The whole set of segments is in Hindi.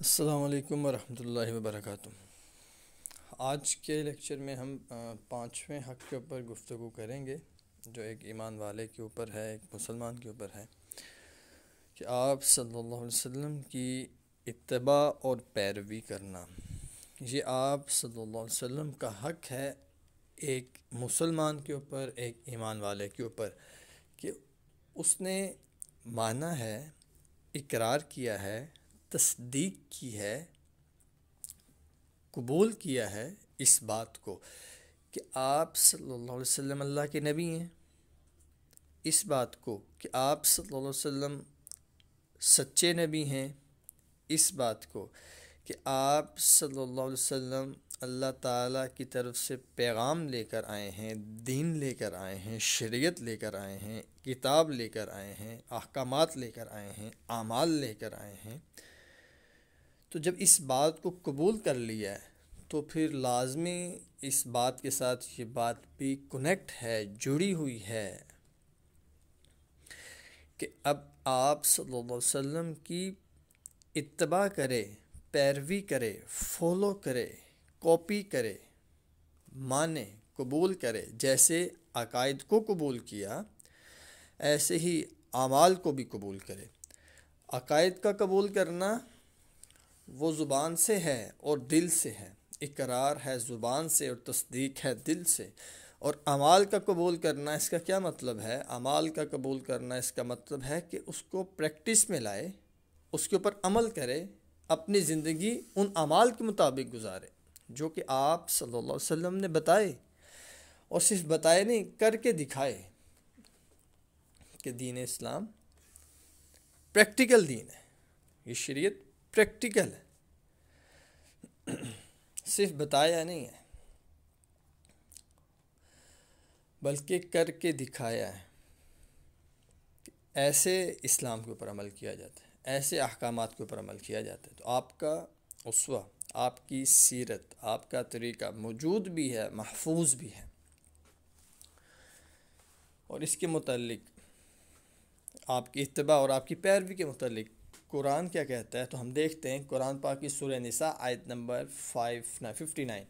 अल्लाम वरहमल वर्क आज के लेक्चर में हम पाँचवें हक़ के ऊपर गुफ्तु करेंगे जो एक ईमान वाले के ऊपर है एक मुसलमान के ऊपर है कि आप सल्लल्लाहु अलैहि वसल्लम की इतबा और पैरवी करना ये आप सल्लल्लाहु अलैहि वसल्लम का हक़ है एक मुसलमान के ऊपर एक ईमान वाले के ऊपर कि उसने माना है इकरार किया है तस्दीक की है कबूल किया है इस बात को कि आप सल्लल्लाहु अलैहि वसल्लम अल्लाह के नबी हैं इस बात को कि आप सल्लल्लाहु अलैहि वसल्लम सच्चे नबी हैं इस बात को कि आप सल्लल्लाहु अलैहि वसल्लम अल्लाह ताला की तरफ से पैगाम लेकर आए हैं दीन लेकर आए हैं शरीयत लेकर आए हैं किताब लेकर आए हैं अहकाम लेकर आए हैं आमाल लेकर आए हैं तो जब इस बात को कबूल कर लिया तो फिर लाजमी इस बात के साथ ये बात भी कनेक्ट है जुड़ी हुई है कि अब आप सल्लल्लाहु अलैहि वसल्लम की इतबा करे पैरवी करे फॉलो करे कॉपी करे माने कबूल करे जैसे अकायद को कबूल किया ऐसे ही आमाल को भी कबूल करे अकायद का कबूल करना वो ज़ुबान से है और दिल से है इकरार है ज़ुबान से और तस्दीक है दिल से और अमाल का कबूल करना इसका क्या मतलब है अमाल का कबूल करना इसका मतलब है कि उसको प्रैक्टिस में लाए उसके ऊपर अमल करे अपनी ज़िंदगी उन अमाल के मुताबिक गुजारे जो कि आप सल्लल्लाहु अलैहि वसल्लम ने बताए और सिर्फ बताए नहीं करके दिखाए कि दीन इस्लाम प्रैक्टिकल दीन है ये शरीयत प्रैक्टिकल है सिर्फ बताया नहीं है बल्कि करके दिखाया है ऐसे इस्लाम के ऊपर अमल किया जाता है ऐसे अहकाम के ऊपर अमल किया जाता है तो आपका उसवा आपकी सीरत आपका तरीका मौजूद भी है महफूज भी है और इसके मतलब आपकी इतबा और आपकी पैरवी के मतलब कुरान क्या कहता है तो हम देखते हैं कुरान पाक की सूर्य निसा आयत नंबर फाइव ना फिफ्टी नाइन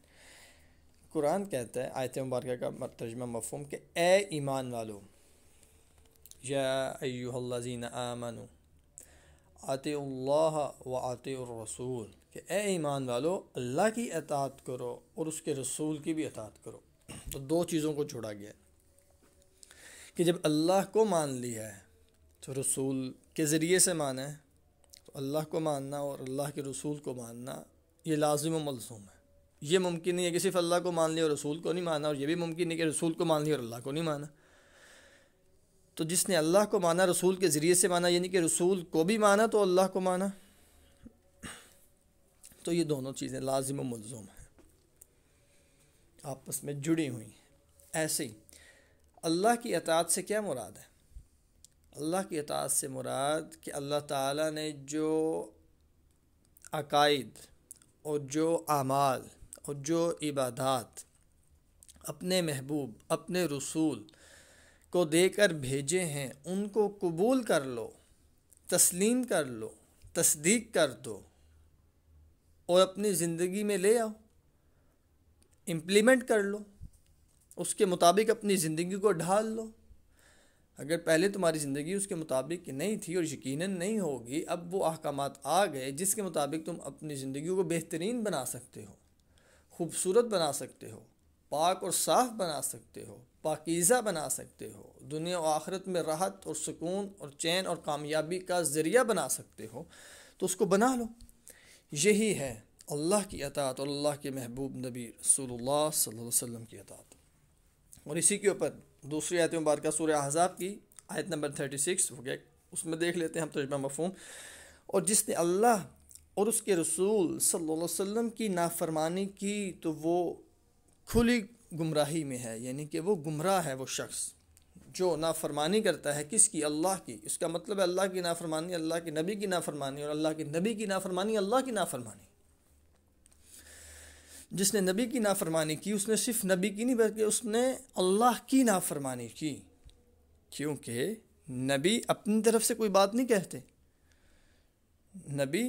कुरान कहता है आयत मुबारक का तर्जमा मफहम कि ए ईमान वालो याजीन आमनु आते व व रसूल के ए ईमान वालो अल्लाह की अतात करो और उसके रसूल की भी अतात करो तो दो चीज़ों को छोड़ा गया कि जब अल्लाह को मान लिया है तो रसूल के ज़रिए से माना है तो अल्लाह को मानना और अल्लाह के रसूल को मानना ये लाजिम मलसूम है ये मुमकिन नहीं है कि सिर्फ अल्लाह को मान लिया और रसूल को नहीं माना और ये भी मुमकिन नहीं कि रसूल को मान लिया और अल्लाह को नहीं माना तो जिसने अल्लाह को माना रसूल के ज़रिए से माना यानी कि रसूल को भी माना तो अल्लाह को माना तो ये दोनों चीज़ें लाजिम मलजूम हैं आपस में जुड़ी हुई हैं ऐसे ही अल्लाह की अतात से क्या मुराद है अल्लाह की अतात से मुराद कि अल्लाह ताला ने जो अकायद और जो आमाल और जो इबादत अपने महबूब अपने रसूल को देकर भेजे हैं उनको कबूल कर लो तस्लीम कर लो तस्दीक कर दो और अपनी ज़िंदगी में ले आओ इम्प्लीमेंट कर लो उसके मुताबिक अपनी ज़िंदगी को ढाल लो अगर पहले तुम्हारी ज़िंदगी उसके मुताबिक नहीं थी और यकीन नहीं होगी अब वो अहकाम आ गए जिसके मुताबिक तुम अपनी ज़िंदगी को बेहतरीन बना सकते हो खूबसूरत बना सकते हो पाक और साफ बना सकते हो पाकिज़ा बना सकते हो दुनिया आखरत में राहत और सुकून और चैन और कामयाबी का ज़रिया बना सकते हो तो उसको बना लो यही है अल्लाह की अतात और अल्लाह के महबूब नबी रसूलुल्लाह सल्लल्लाहु अलैहि वसल्लम की अतात और इसी के ऊपर दूसरी आयत मुबारक सूर्य अहजाब की आयत नंबर थर्टी सिक्स हो गया उसमें देख लेते हैं हम तजमा मफहम और जिसने अल्लाह और उसके रसूल सल्लल्लाहु अलैहि की नाफरमानी की तो वो खुली गुमराही में है यानी कि वो गुमराह है वो शख्स जो नाफरमानी करता है किसकी अल्लाह की इसका मतलब है अल्लाह की नाफरमानी अल्लाह के नबी की नाफरमानी और अल्लाह के नबी की नाफरमानी अल्लाह की नाफरमानी जिसने नबी की नाफरमानी की उसने सिर्फ नबी की नहीं बल्कि उसने अल्लाह की नाफरमानी की क्योंकि नबी अपनी तरफ से कोई बात नहीं कहते नबी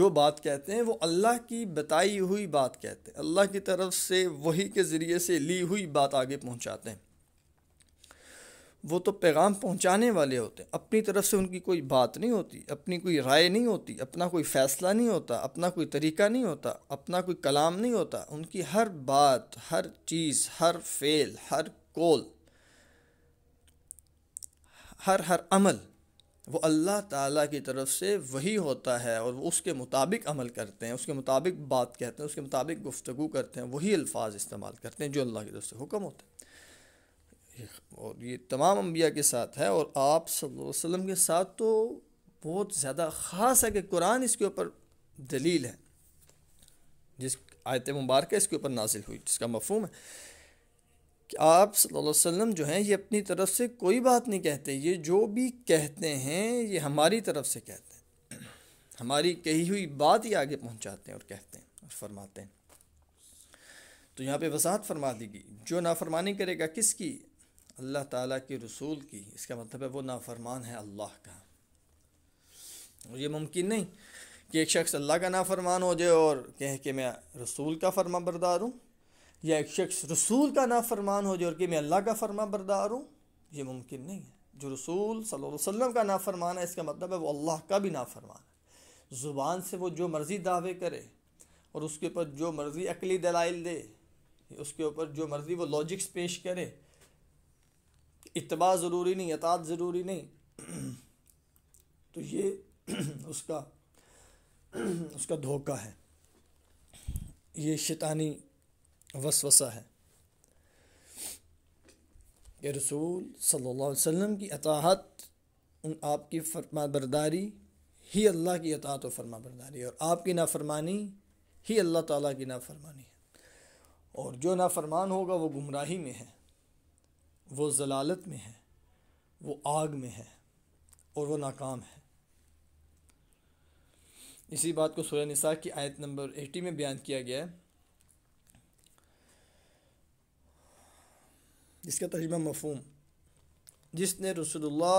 जो बात कहते हैं वो अल्लाह की बताई हुई बात कहते हैं अल्लाह की तरफ से वही के ज़रिए से ली हुई बात आगे पहुंचाते हैं वो तो पैगाम पहुंचाने वाले होते हैं अपनी तरफ से उनकी कोई बात नहीं होती अपनी कोई राय नहीं होती अपना कोई फ़ैसला नहीं होता अपना कोई तरीका नहीं होता अपना कोई कलाम नहीं होता उनकी हर बात हर चीज़ हर फेल हर कोल हर हर अमल वो अल्लाह ताला की तरफ से वही होता है और वो उसके मुताबिक अमल करते हैं उसके मुताबिक बात कहते हैं उसके मुताबिक गुफ्तु करते हैं वही अल्फाज इस्तेमाल करते हैं जो अल्लाह की तरफ से हुक्म होता है और ये तमाम अम्बिया के साथ है और आप सल्लम के साथ तो बहुत ज़्यादा ख़ास है कि कुरान इसके ऊपर दलील है जिस आयत मुबारक इसके ऊपर नाजिल हुई जिसका मफहम है कि आप वसल्लम जो हैं ये अपनी तरफ से कोई बात नहीं कहते ये जो भी कहते हैं ये हमारी तरफ से कहते हैं हमारी कही हुई बात ही आगे पहुंचाते हैं और कहते हैं और फरमाते हैं तो यहाँ पे वसाहत फरमा दी गई जो नाफरमानी करेगा किसकी अल्लाह ताला के रसूल की इसका मतलब है वो नाफरमान है अल्लाह का और ये मुमकिन नहीं कि एक शख्स अल्लाह का नाफरमान हो जाए और कहे कि मैं रसूल का फर्मा बरदार हूँ या एक शख्स रसूल का नाफरमान हो जाए और कि मैं अल्लाह का फर्मा बरदार हूँ ये मुमकिन नहीं है जो रसूल सल्लल्लाहु अलैहि वसल्लम का नाफरमान है इसका मतलब है वो अल्लाह का भी नाफरमान है ज़ुबान से वो जो मर्ज़ी दावे करे और उसके ऊपर जो मर्ज़ी अकली दलाइल दे उसके ऊपर जो मर्ज़ी वो लॉजिक्स पेश करे इतबा ज़रूरी नहीं अतात ज़रूरी नहीं तो ये उसका उसका धोखा है ये शैतानी वसवसा है कि रसूल सल्लल्लाहु अलैहि वसल्लम की अताहत उन आपकी फरमा बरदारी ही अल्लाह की अतात और फरमा बरदारी और आपकी नाफरमानी ही अल्लाह ताला की नाफरमानी है और जो नाफरमान होगा वो गुमराही में है वो जलालत में है वो आग में है और वो नाकाम है इसी बात को सूर्य निसा की आयत नंबर एटी में बयान किया गया है जिसका तर्जमा मफहम जिसने रसोल्ला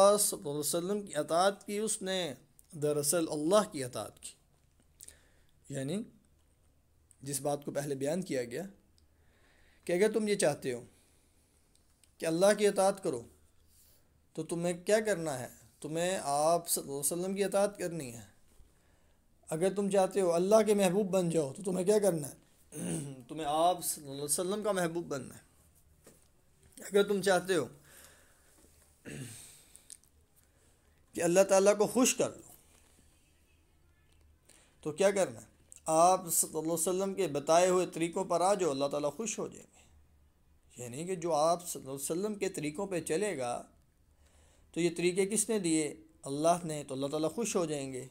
वसम की अतात की उसने दरअसल अल्लाह की अतात की यानी जिस बात को पहले बयान किया गया कि अगर तुम ये चाहते हो कि अल्लाह की अतात करो तो तुम्हें क्या करना है तुम्हें आप वसलम की अतात करनी है अगर तुम चाहते हो अल्लाह के महबूब बन जाओ तो तुम्हें क्या करना है तुम्हें आप वसलम का महबूब बनना है अगर तुम चाहते हो कि अल्लाह ताला को खुश कर लो तो क्या करना है आप वसलम के बताए हुए तरीक़ों पर आ जाओ अल्लाह ताला खुश हो जाएगा यानी कि जो आप वसल्लम के तरीक़ों पे चलेगा तो ये तरीके किसने दिए अल्लाह ने तो अल्लाह ताला खुश हो जाएंगे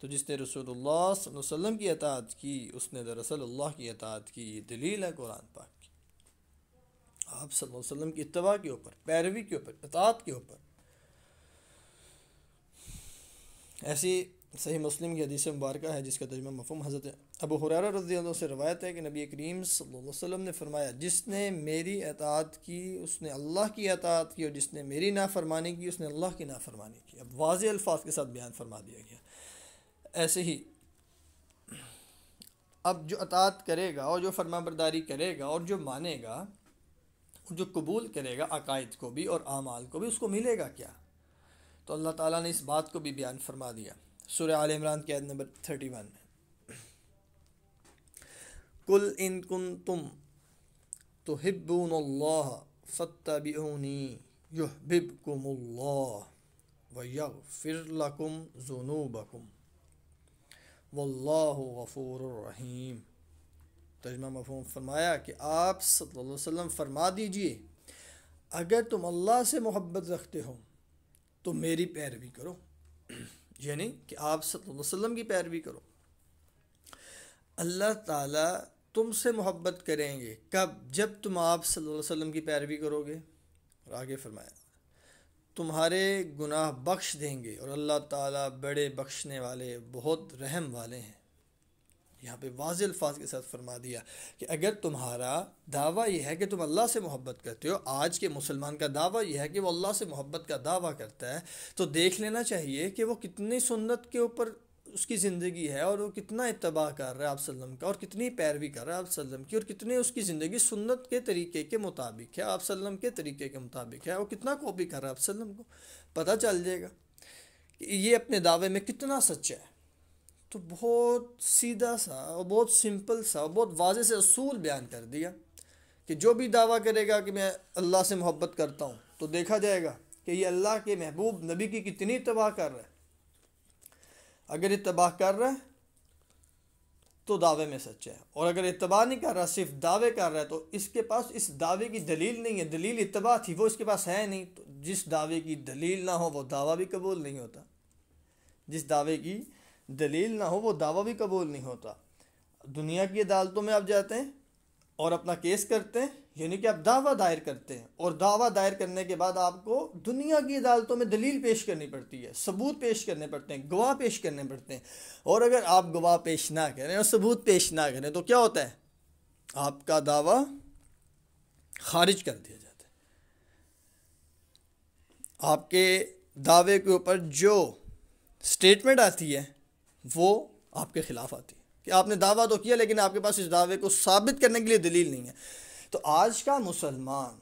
तो जिसने रसूलुल्लाह वसल्लम की अतात की उसने दरअसल अल्लाह की अतात की ये दलील है कुरान पाक की आप वसल्लम की इतवा के ऊपर पैरवी के ऊपर अतात के ऊपर ऐसी सही मुस्लिम की हदीस मुबारक है जिसका तर्जमा मफहम हज़रत अब हुरारा रजी अल्लाह से रवायत है कि नबी करीम वसल्लम ने फरमाया जिसने मेरी अतात की उसने अल्लाह की अतात की और जिसने मेरी नाफरमानी की उसने अल्लाह की नाफरमानी की अब वाज अल्फाज के साथ बयान फरमा दिया गया ऐसे ही अब जो अतात करेगा और जो फरमाबरदारी करेगा और जो मानेगा और जो कबूल करेगा अकायद को भी और आमाल को भी उसको मिलेगा क्या तो अल्लाह ताला ने इस बात को भी बयान फरमा दिया सूर्य आल इमरान के आयत नंबर थर्टी वन में कुल इन कुन तुम तो हिब्बून फ़तबनी युहबिब कुम वफ़िरकुम जुनूबकुम वल्लाह रहीम तर्जमा मफहम फरमाया कि आप सल्लल्लाहु अलैहि वसल्लम फरमा दीजिए अगर तुम अल्लाह से मोहब्बत रखते हो तो मेरी पैरवी करो यानी कि आप सल्लल्लाहु अलैहि वसल्लम की पैरवी करो अल्लाह ताला तुमसे मोहब्बत करेंगे कब जब तुम आप सल्लल्लाहु अलैहि वसल्लम की पैरवी करोगे और आगे फरमाया तुम्हारे गुनाह बख्श देंगे और अल्लाह ताला बड़े बख्शने वाले बहुत रहम वाले हैं यहाँ पे वाज अल्फाज के साथ फरमा दिया कि अगर तुम्हारा दावा यह है कि तुम अल्लाह से मोहब्बत करते हो आज के मुसलमान का दावा यह है कि वो अल्लाह से मोहब्बत का दावा करता है तो देख लेना चाहिए कि वो कितनी सुन्नत के ऊपर उसकी ज़िंदगी है और वो कितना इतबा कर रहा है आप सल्लम का और कितनी पैरवी कर रहा है आप सल्लम की और कितनी उसकी ज़िंदगी सुन्नत के तरीके के मुताबिक है आप सल्लम के तरीके के मुताबिक है वो कितना कॉपी कर रहा है आप सल्लम को पता चल जाएगा कि ये अपने दावे में कितना सच्चा है तो बहुत सीधा सा और बहुत सिंपल सा और बहुत वाजे से असूल बयान कर दिया कि जो भी दावा करेगा कि मैं अल्लाह से मोहब्बत करता हूँ तो देखा जाएगा कि ये अल्लाह के महबूब नबी की कितनी तबाह कर रहा है अगर इतबा कर रहा है तो दावे में सच्चा है और अगर इतबा नहीं कर रहा सिर्फ दावे कर रहा है तो इसके पास इस दावे की दलील नहीं है दलील इतबाह थी वो इसके पास है नहीं तो जिस दावे की दलील ना हो वो दावा भी कबूल नहीं होता जिस दावे की दलील ना हो वो दावा भी कबूल नहीं होता दुनिया की अदालतों में आप जाते हैं और अपना केस करते हैं यानी कि आप दावा दायर करते हैं और दावा दायर करने के बाद आपको दुनिया की अदालतों में दलील पेश करनी पड़ती है सबूत पेश करने पड़ते हैं गवाह पेश करने पड़ते हैं और अगर आप गवाह पेश ना करें और सबूत पेश ना करें तो क्या होता है आपका दावा खारिज कर दिया जाता है आपके दावे के ऊपर जो स्टेटमेंट आती है वो आपके ख़िलाफ़ आती है कि आपने दावा तो किया लेकिन आपके पास इस दावे को साबित करने के लिए दलील नहीं है तो आज का मुसलमान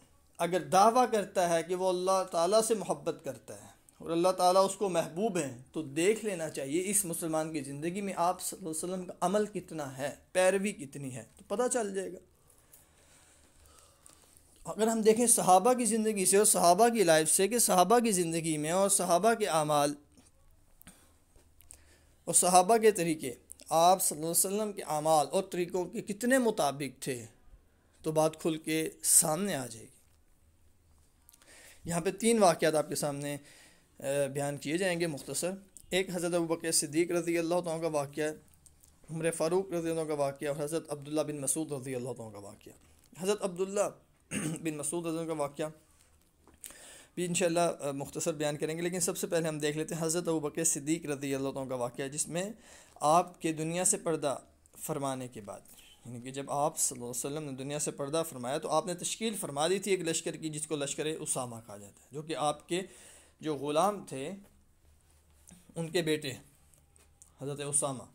अगर दावा करता है कि वो अल्लाह ताला से मोहब्बत करता है और अल्लाह ताला उसको महबूब हैं तो देख लेना चाहिए इस मुसलमान की ज़िंदगी में आप वसलम का अमल कितना है पैरवी कितनी है तो पता चल जाएगा अगर हम देखें सहाबा की ज़िंदगी से और सहाबा की लाइफ से कि सहाबा की ज़िंदगी में और सहाबा के अमाल और सहाबा के तरीके आप वसल्लम के अमाल और तरीक़ों के कितने मुताबिक थे तो बात खुल के सामने आ जाएगी यहाँ पे तीन वाक़ात आपके सामने बयान किए जाएंगे मुख्तसर एक हज़रत अबू बकर सिद्दीक रज़ी अल्लाह तौर का वाक़ उम्र फ़ारूक रज़ी अल्लाह का वाक़ और हज़रत अब्दुल्ला बिन मसूद रज़ी अल्लाह तौर का वाक़ हज़रत अब्दुल्ला बिन मसूद रज़ी का वाक़ भी इन मुख्तसर बयान करेंगे लेकिन सबसे पहले हम देख लेते हैं हज़रत अबू बकर सिद्दीक रजी अल्लाह का वाक़ जिसमें आपके दुनिया से पर्दा फरमाने के बाद यानी कि जब आप वसल्लम ने दुनिया से पर्दा फरमाया तो आपने तश्कील फरमा दी थी एक लश्कर की जिसको लश्कर उसामा कहा जाता है जो कि आपके जो ग़ुलाम थे उनके बेटे हज़रत उसामा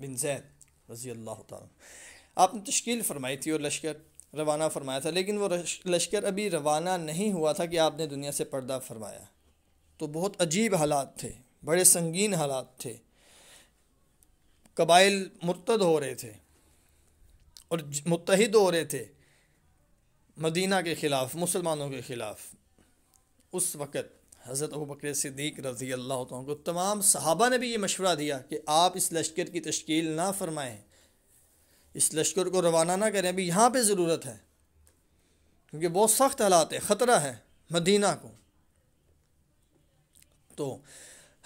बिन जैद रज़ी अल्लाह आपने तश्कील फरमाई थी और लश्कर रवाना फरमाया था लेकिन वो लश्कर अभी रवाना नहीं हुआ था कि आपने दुनिया से पर्दा फरमाया तो बहुत अजीब हालात थे बड़े संगीन हालात थे कबाइल मुर्तद हो रहे थे और मुतहद हो रहे थे मदीना के ख़िलाफ़ मुसलमानों के ख़िलाफ़ उस वक़्त हज़रत अबू बकर सिद्दीक रज़ी अल्लाह को तमाम सहाबा ने भी ये मशवरा दिया कि आप इस लश्कर की तश्कील ना फ़रमाएँ इस लश्कर को रवाना ना करें अभी यहाँ पर ज़रूरत है क्योंकि बहुत सख्त हालात है ख़तरा है मदीना को तो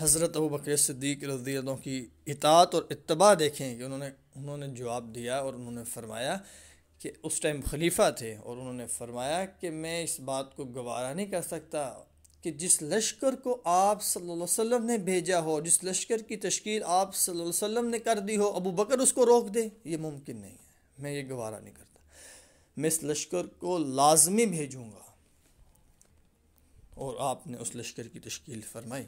हज़रत अबू बकर सिद्दीक रज़ी की इतात और इतबा देखें कि उन्होंने उन्होंने जवाब दिया और उन्होंने फरमाया कि उस टाइम खलीफा थे और उन्होंने फरमाया कि मैं इस बात को गवारा नहीं कर सकता कि जिस लश्कर को आप सल्लल्लाहु अलैहि वसल्लम ने भेजा हो जिस लश्कर की तश्कील आप सल्लल्लाहु अलैहि वसल्लम ने कर दी हो अबू बकर उसको रोक दे ये मुमकिन नहीं है मैं ये गवारा नहीं करता मैं इस लश्कर को लाजमी भेजूँगा और आपने उस लश्कर की तश्कील फरमाई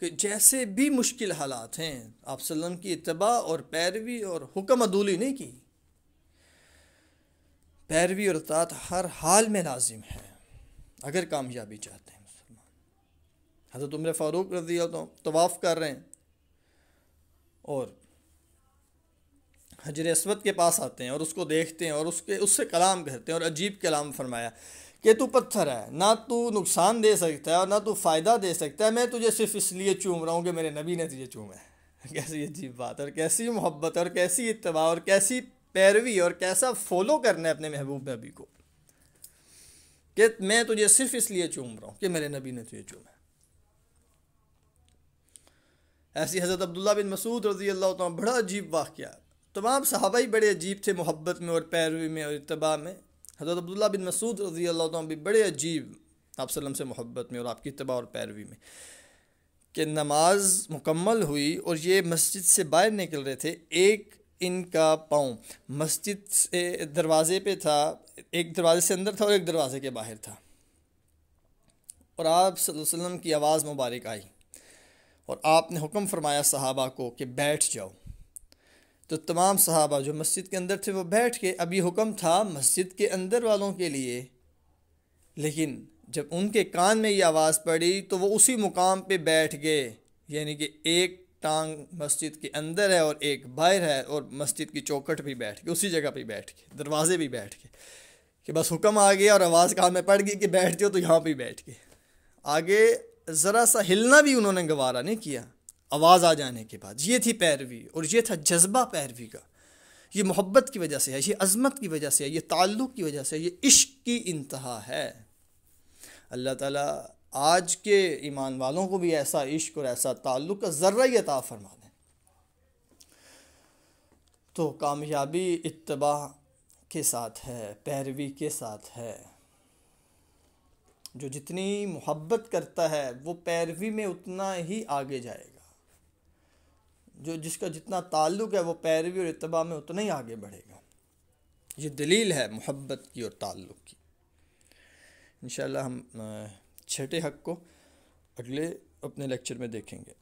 कि जैसे भी मुश्किल हालात हैं आप सल्लम की इतबा और पैरवी और हुक्म अदूली नहीं की पैरवी और अतात हर हाल में लाजिम है अगर कामयाबी चाहते हैं मुसलमान हजरत उम्र फ़ारूक रजी तो तवाफ़ कर रहे हैं और हजर असवद के पास आते हैं और उसको देखते हैं और उसके उससे कलाम करते हैं और अजीब कलाम फरमाया कि तू पत्थर है ना तू नुकसान दे सकता है और ना तू फ़ायदा दे सकता है मैं तुझे सिर्फ इसलिए चूम रहा हूँ कि मेरे नबी ने तुझे चूमा है कैसी अजीब बात और कैसी मोहब्बत और कैसी इतवा और कैसी पैरवी और कैसा फॉलो करना है अपने महबूब नबी को कि मैं तुझे सिर्फ इसलिए चूम रहा हूँ कि मेरे नबी ने तुझे चूमा ऐसी हज़रत अब्दुल्ला बिन मसूद रजी अल्लाह तुम बड़ा अजीब वाक़ तमाम साहबाई बड़े अजीब थे मोहब्बत में और पैरवी में और इतबा में हज़रत अब्दुल्ला बिन मसूद रजी अल्लाह भी बड़े अजीब आप सल्लम से मोहब्बत में और आपकी तबाह और पैरवी में कि नमाज मुकम्मल हुई और ये मस्जिद से बाहर निकल रहे थे एक इनका पाँव मस्जिद से दरवाज़े पे था एक दरवाज़े से अंदर था और एक दरवाज़े के बाहर था और आप वसल्लम की आवाज़ मुबारक आई और आपने हुक्म फरमाया सहाबा को कि बैठ जाओ तो तमाम सहाबा जो मस्जिद के अंदर थे वो बैठ के अभी हुक्म था मस्जिद के अंदर वालों के लिए लेकिन जब उनके कान में ये आवाज़ पड़ी तो वो उसी मुकाम पे बैठ गए यानी कि एक टांग मस्जिद के अंदर है और एक बाहर है और मस्जिद की चौकट भी बैठ के उसी जगह पे बैठ के दरवाजे भी बैठ के कि बस हुक्म आ गया और आवाज़ कान में पड़ गई कि बैठते हो तो यहाँ पर बैठ के आगे ज़रा सा हिलना भी उन्होंने गवारा नहीं किया आवाज़ आ जाने के बाद ये थी पैरवी और ये था जज्बा पैरवी का ये मोहब्बत की वजह से है ये अज़मत की वजह से है ये ताल्लुक़ की वजह से है ये इश्क की इंतहा है अल्लाह ताला आज के ईमान वालों को भी ऐसा इश्क और ऐसा ताल्लुक़ का ज़र्रा ही अता फरमा दें तो कामयाबी इतबा के साथ है पैरवी के साथ है जो जितनी मोहब्बत करता है वो पैरवी में उतना ही आगे जाएगा जो जिसका जितना ताल्लुक है वो पैरवी और इतबा में उतना ही आगे बढ़ेगा ये दलील है मोहब्बत की और ताल्लुक़ की इन हम छठे हक को अगले अपने लेक्चर में देखेंगे